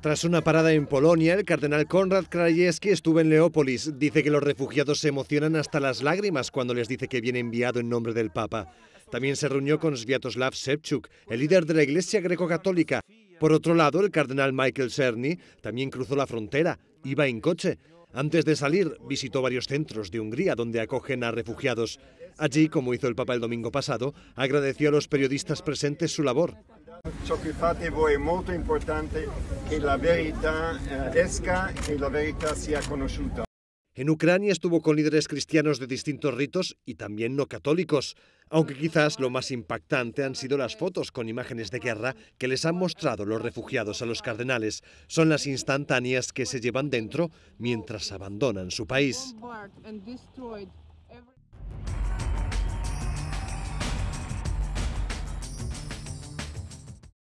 Tras una parada en Polonia, el cardenal Konrad Krajewski estuvo en Leópolis. Dice que los refugiados se emocionan hasta las lágrimas cuando les dice que viene enviado en nombre del Papa. También se reunió con Sviatoslav Shevchuk, el líder de la Iglesia greco-católica. Por otro lado, el cardenal Michael Cerny también cruzó la frontera, iba en coche. Antes de salir, visitó varios centros de Hungría donde acogen a refugiados. Allí, como hizo el Papa el domingo pasado, agradeció a los periodistas presentes su labor importante la la En Ucrania estuvo con líderes cristianos de distintos ritos y también no católicos, aunque quizás lo más impactante han sido las fotos con imágenes de guerra que les han mostrado los refugiados a los cardenales. Son las instantáneas que se llevan dentro mientras abandonan su país.